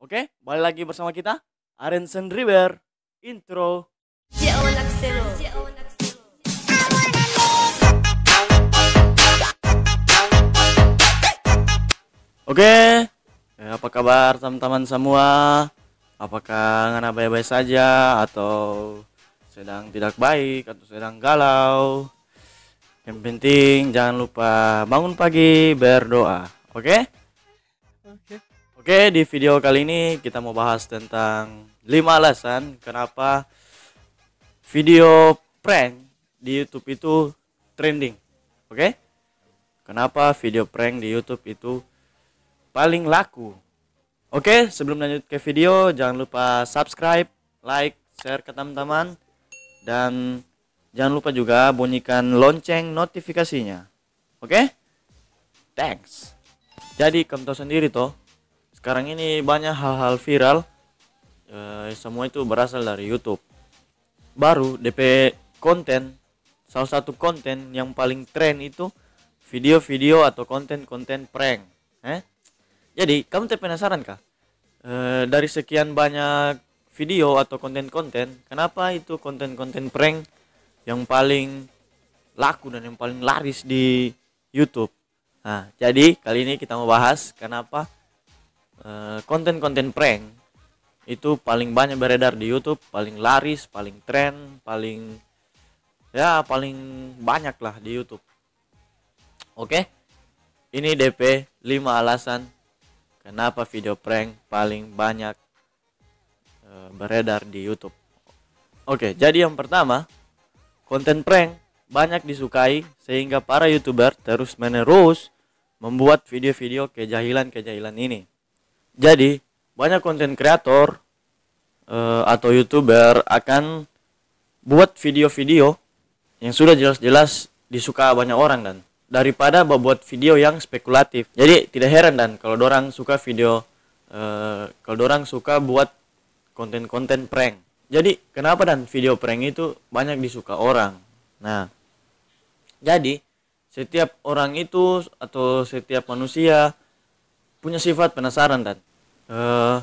Oke, balik lagi bersama kita Arensen River intro. Oke, eh, apa kabar teman-teman semua? Apakah ngana baik-baik saja atau sedang tidak baik atau sedang galau? Yang penting jangan lupa bangun pagi berdoa, oke? Okay? Oke. Okay. Oke, di video kali ini kita mau bahas tentang 5 alasan kenapa video prank di YouTube itu trending. Oke? Kenapa video prank di YouTube itu paling laku? Oke, sebelum lanjut ke video, jangan lupa subscribe, like, share ke teman-teman dan jangan lupa juga bunyikan lonceng notifikasinya. Oke? Thanks. Jadi kamu tahu sendiri toh sekarang ini banyak hal-hal viral e, semua itu berasal dari YouTube baru DP konten salah satu konten yang paling tren itu video-video atau konten-konten prank eh jadi kamu penasaran kah e, dari sekian banyak video atau konten-konten kenapa itu konten-konten prank yang paling laku dan yang paling laris di YouTube. Nah, jadi kali ini kita mau bahas kenapa Eh, konten-konten prank itu paling banyak beredar di YouTube, paling laris, paling tren, paling ya paling banyak lah di YouTube. Oke, ini DP 5 alasan kenapa video prank paling banyak e, beredar di YouTube. Oke, jadi yang pertama konten prank banyak disukai sehingga para youtuber terus menerus membuat video-video kejahilan-kejahilan ini. Jadi, banyak konten kreator uh, atau YouTuber akan buat video-video yang sudah jelas-jelas disuka banyak orang dan daripada membuat video yang spekulatif. Jadi tidak heran dan kalau orang suka video uh, kalau orang suka buat konten-konten prank. Jadi kenapa dan video prank itu banyak disuka orang. Nah, jadi setiap orang itu atau setiap manusia punya sifat penasaran dan Eh,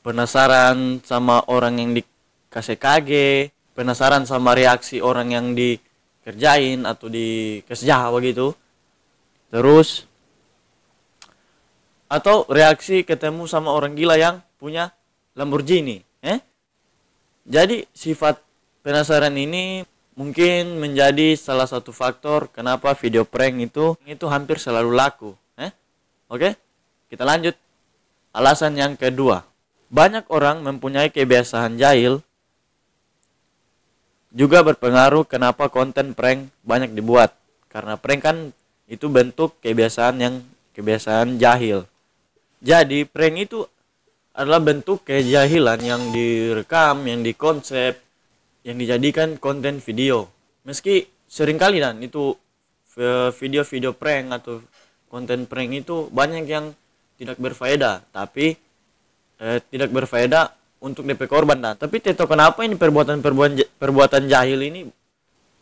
penasaran sama orang yang dikasih kage penasaran sama reaksi orang yang dikerjain atau di kesejah begitu terus atau reaksi ketemu sama orang gila yang punya Lamborghini eh jadi sifat penasaran ini mungkin menjadi salah satu faktor kenapa video prank itu itu hampir selalu laku eh oke kita lanjut Alasan yang kedua, banyak orang mempunyai kebiasaan jahil juga berpengaruh kenapa konten prank banyak dibuat. Karena prank kan itu bentuk kebiasaan yang kebiasaan jahil. Jadi prank itu adalah bentuk kejahilan yang direkam, yang dikonsep, yang dijadikan konten video. Meski seringkali dan itu eh, video-video prank atau konten prank itu banyak yang tidak berfaedah tapi eh, tidak berfaedah untuk DP korban nah tapi Teto kenapa ini perbuatan-perbuatan perbuatan jahil ini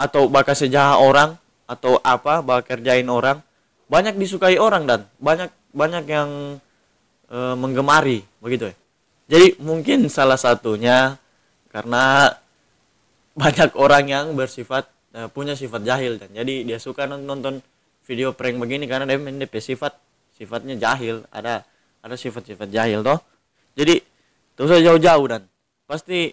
atau bakal sejahat orang atau apa bakal kerjain orang banyak disukai orang dan banyak banyak yang e, menggemari begitu ya jadi mungkin salah satunya karena banyak orang yang bersifat e, punya sifat jahil dan jadi dia suka nonton video prank begini karena dia, dia sifat sifatnya jahil ada ada sifat-sifat jahil toh jadi tidak usah jauh-jauh dan pasti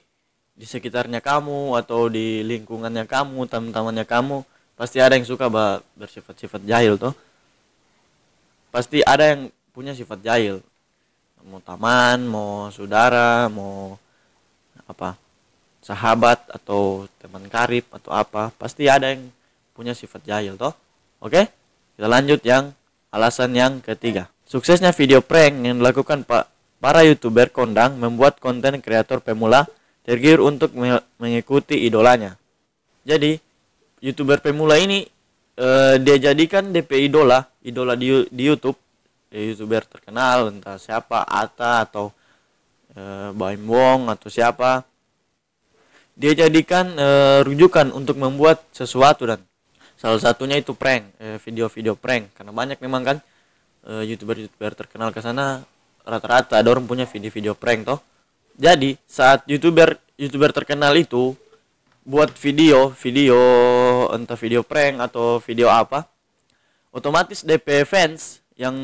di sekitarnya kamu atau di lingkungannya kamu teman-temannya kamu pasti ada yang suka bersifat-sifat jahil toh pasti ada yang punya sifat jahil mau taman mau saudara mau apa sahabat atau teman karib atau apa pasti ada yang punya sifat jahil toh oke kita lanjut yang Alasan yang ketiga, suksesnya video prank yang dilakukan Pak para youtuber kondang membuat konten kreator pemula tergiur untuk mengikuti idolanya. Jadi, youtuber pemula ini e, dia jadikan DP idola, idola di, di YouTube, dia youtuber terkenal entah siapa, Ata atau e, Baim Wong atau siapa. Dia jadikan e, rujukan untuk membuat sesuatu dan salah satunya itu prank eh, video-video eh, prank karena banyak memang kan eh, youtuber-youtuber terkenal ke sana rata-rata ada orang punya video-video prank toh jadi saat youtuber youtuber terkenal itu buat video video entah video prank atau video apa otomatis DP fans yang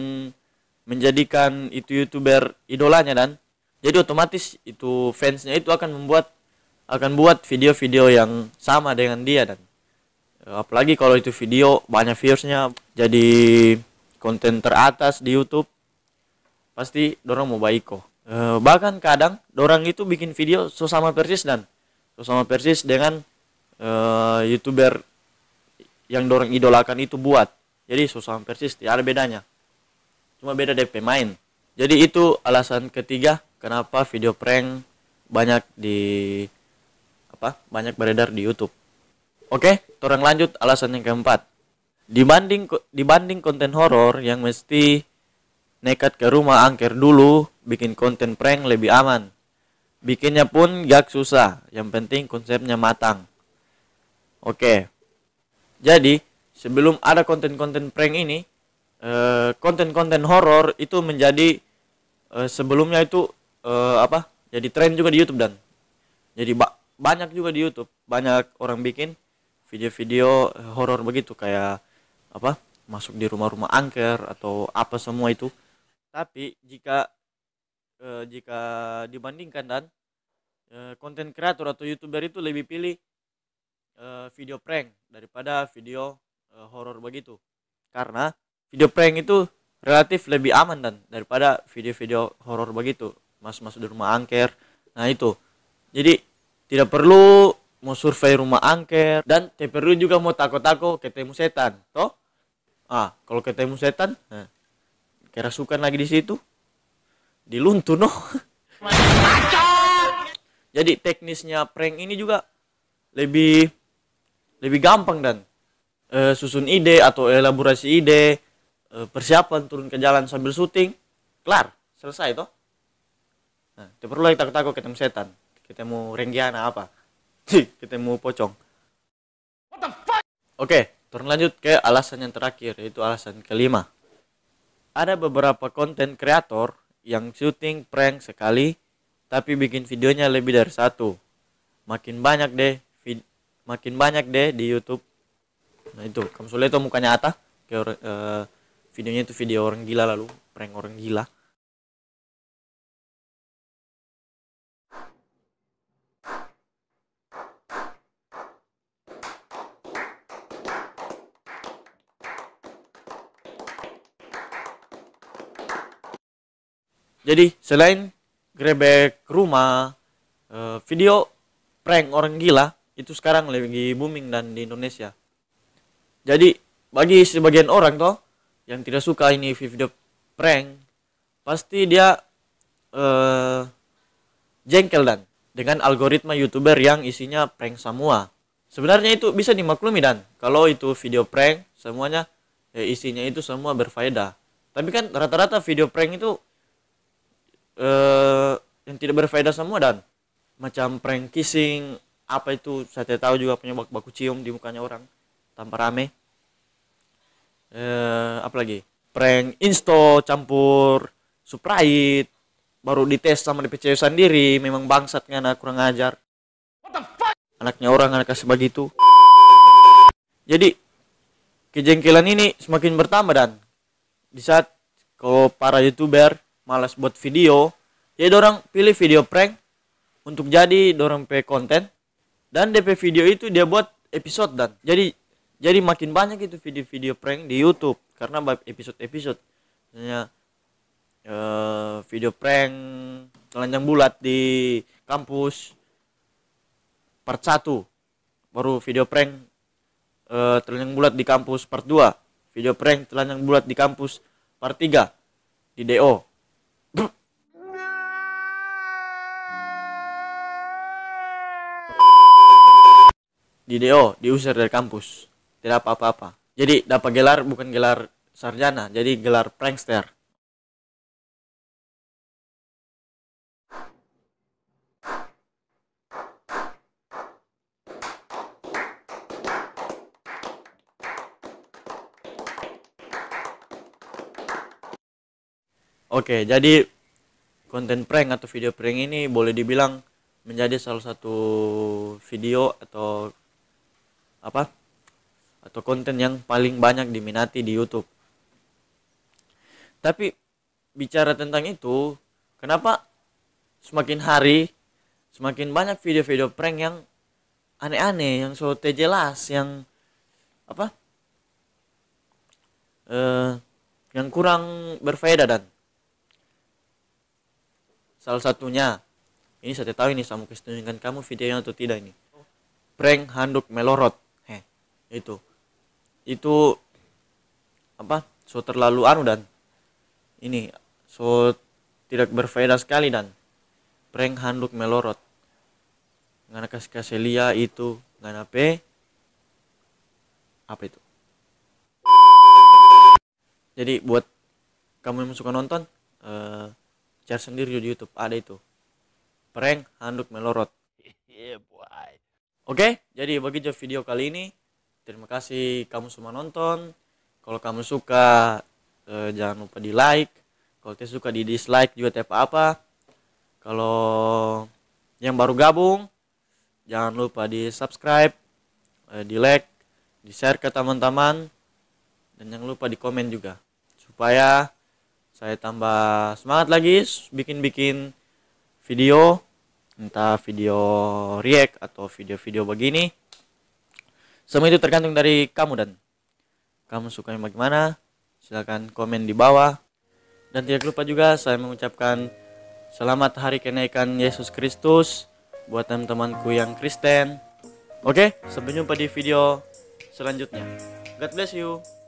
menjadikan itu youtuber idolanya dan jadi otomatis itu fansnya itu akan membuat akan buat video-video yang sama dengan dia dan Eh, apalagi kalau itu video banyak viewsnya jadi konten teratas di YouTube pasti dorong mau kok e, bahkan kadang dorang itu bikin video sesama persis dan sesama persis dengan e, youtuber yang dorong idolakan itu buat jadi sesama persis tiada bedanya cuma beda DP main jadi itu alasan ketiga kenapa video prank banyak di apa banyak beredar di YouTube Oke, orang lanjut alasan yang keempat. Dibanding dibanding konten horor yang mesti nekat ke rumah angker dulu, bikin konten prank lebih aman. Bikinnya pun gak susah, yang penting konsepnya matang. Oke. Jadi, sebelum ada konten-konten prank ini, eh, konten-konten horor itu menjadi eh, sebelumnya itu eh, apa? Jadi tren juga di YouTube dan jadi banyak juga di YouTube, banyak orang bikin video-video horor begitu kayak apa masuk di rumah-rumah angker atau apa semua itu tapi jika eh, jika dibandingkan dan eh, konten eh, kreator atau youtuber itu lebih pilih eh, video prank daripada video eh, horor begitu karena video prank itu relatif lebih aman dan daripada video-video horor begitu mas masuk di rumah angker nah itu jadi tidak perlu mau survei rumah angker dan TPRU juga mau takut takut ketemu setan toh ah kalau ketemu setan nah, eh, kerasukan lagi di situ diluntun no jadi teknisnya prank ini juga lebih lebih gampang dan e, susun ide atau elaborasi ide e, persiapan turun ke jalan sambil syuting kelar selesai toh nah, tidak perlu lagi takut-takut ketemu setan ketemu renggiana apa kita mau pocong. What the Oke, turun lanjut ke alasan yang terakhir yaitu alasan kelima. Ada beberapa konten kreator yang syuting prank sekali tapi bikin videonya lebih dari satu. Makin banyak deh makin banyak deh di YouTube. Nah itu, kamu sulit tuh mukanya atas. kayak uh, videonya itu video orang gila lalu, prank orang gila. Jadi selain grebek rumah, eh, video prank orang gila itu sekarang lagi booming dan di Indonesia. Jadi bagi sebagian orang toh yang tidak suka ini video prank, pasti dia eh, jengkel dan dengan algoritma youtuber yang isinya prank semua. Sebenarnya itu bisa dimaklumi dan kalau itu video prank semuanya ya isinya itu semua berfaedah. Tapi kan rata-rata video prank itu uh, yang tidak berfaedah semua dan macam prank kissing apa itu saya tidak tahu juga penyebab baku cium di mukanya orang tanpa rame eh apalagi prank insto campur suprait baru dites sama DPC sendiri memang bangsat kan, anak kurang ajar anaknya orang anak kasih begitu jadi kejengkelan ini semakin bertambah dan di saat kalau para youtuber malas buat video jadi dorang pilih video prank untuk jadi dorang pe konten dan DP video itu dia buat episode dan jadi jadi makin banyak itu video-video prank di YouTube karena episode-episode misalnya eh, video prank telanjang bulat di kampus part 1 baru eh, video prank telanjang bulat di kampus part 2 video prank telanjang bulat di kampus part 3 di DO di DO diusir dari kampus tidak apa-apa jadi dapat gelar bukan gelar sarjana jadi gelar prankster Oke, jadi konten prank atau video prank ini boleh dibilang menjadi salah satu video atau apa atau konten yang paling banyak diminati di YouTube. Tapi bicara tentang itu, kenapa semakin hari semakin banyak video-video prank yang aneh-aneh, yang so jelas, yang apa? Eh, yang kurang berfaedah dan salah satunya ini saya tahu ini sama kesetujuan kamu videonya atau tidak ini prank handuk melorot itu itu apa so terlalu anu dan ini so tidak berfaedah sekali dan prank handuk melorot ngana kasih kaselia itu ngana p apa itu jadi buat kamu yang suka nonton uh, eh, cari sendiri di YouTube ada itu prank handuk melorot yeah, oke okay, jadi bagi video kali ini Terima kasih kamu semua nonton. Kalau kamu suka eh, jangan lupa di like. Kalau tidak suka di dislike juga tidak apa-apa. Kalau yang baru gabung jangan lupa di subscribe, eh, di like, di share ke teman-teman dan jangan lupa di komen juga supaya saya tambah semangat lagi bikin-bikin video entah video react atau video-video begini semua itu tergantung dari kamu dan kamu sukanya bagaimana. Silahkan komen di bawah. Dan tidak lupa juga saya mengucapkan selamat hari kenaikan Yesus Kristus buat teman-temanku yang Kristen. Oke, sampai jumpa di video selanjutnya. God bless you.